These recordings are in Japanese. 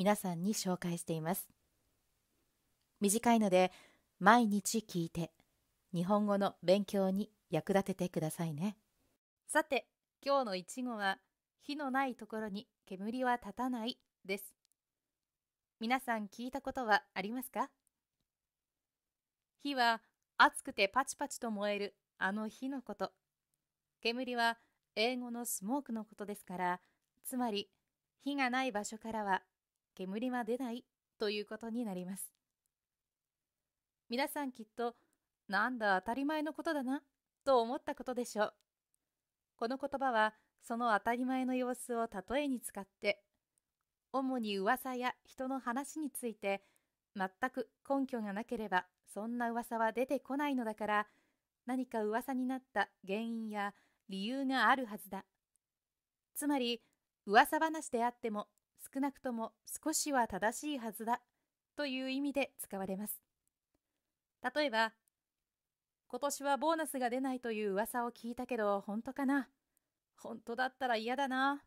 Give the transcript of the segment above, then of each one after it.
皆さんに紹介しています短いので毎日聞いて日本語の勉強に役立ててくださいねさて今日のいちごは火のないところに煙は立たないです皆さん聞いたことはありますか火は熱くてパチパチと燃えるあの火のこと煙は英語のスモークのことですからつまり火がない場所からは煙は出ないということになります。皆さんきっと、なんだ当たり前のことだなと思ったことでしょう。この言葉は、その当たり前の様子を例えに使って、主に噂や人の話について、全く根拠がなければ、そんな噂は出てこないのだから、何か噂になった原因や理由があるはずだ。つまり、噂話であっても少なくとも少しは正しいはずだという意味で使われます。例えば、今年はボーナスが出ないという噂を聞いたけど本当かな本当だったら嫌だな。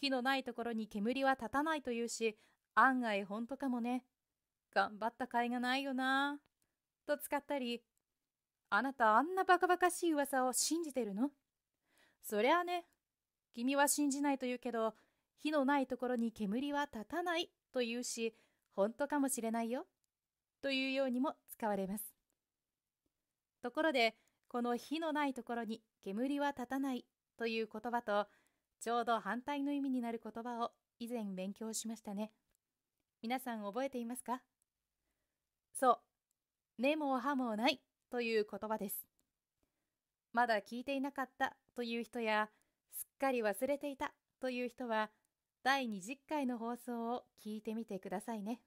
火のないところに煙は立たないというし、案外本当かもね。頑張った甲斐がないよな。と使ったり、あなたあんなバカバカしい噂を信じてるのそりゃあね、君は信じないと言うけど、火のないところに煙は立たないというし、本当かもしれないよというようにも使われます。ところで、この火のないところに煙は立たないという言葉と、ちょうど反対の意味になる言葉を以前勉強しましたね。皆さん覚えていますかそう、根も葉もないという言葉です。まだ聞いていなかったという人や、すっかり忘れていたという人は、第20回の放送を聞いてみてくださいね。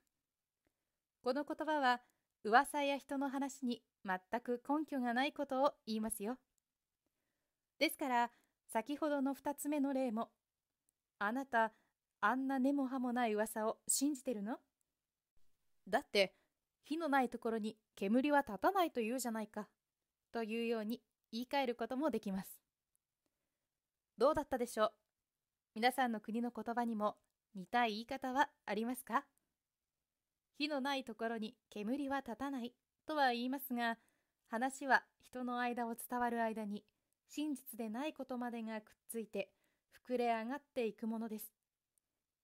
この言葉は噂や人の話に全く根拠がないことを言いますよ。ですから先ほどの2つ目の例もあなたあんな根も葉もない噂を信じてるのだって火のないところに煙は立たないというじゃないかというように言い換えることもできます。どうだったでしょう皆さんの国の言葉にも似た言い方はありますか火のないところに煙は立たないとは言いますが話は人の間を伝わる間に真実でないことまでがくっついて膨れ上がっていくものです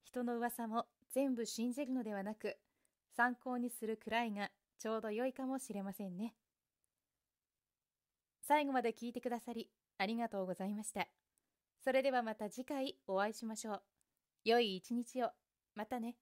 人の噂も全部信じるのではなく参考にするくらいがちょうど良いかもしれませんね最後まで聞いてくださりありがとうございました。それではまた次回お会いしましょう。良い一日を。またね。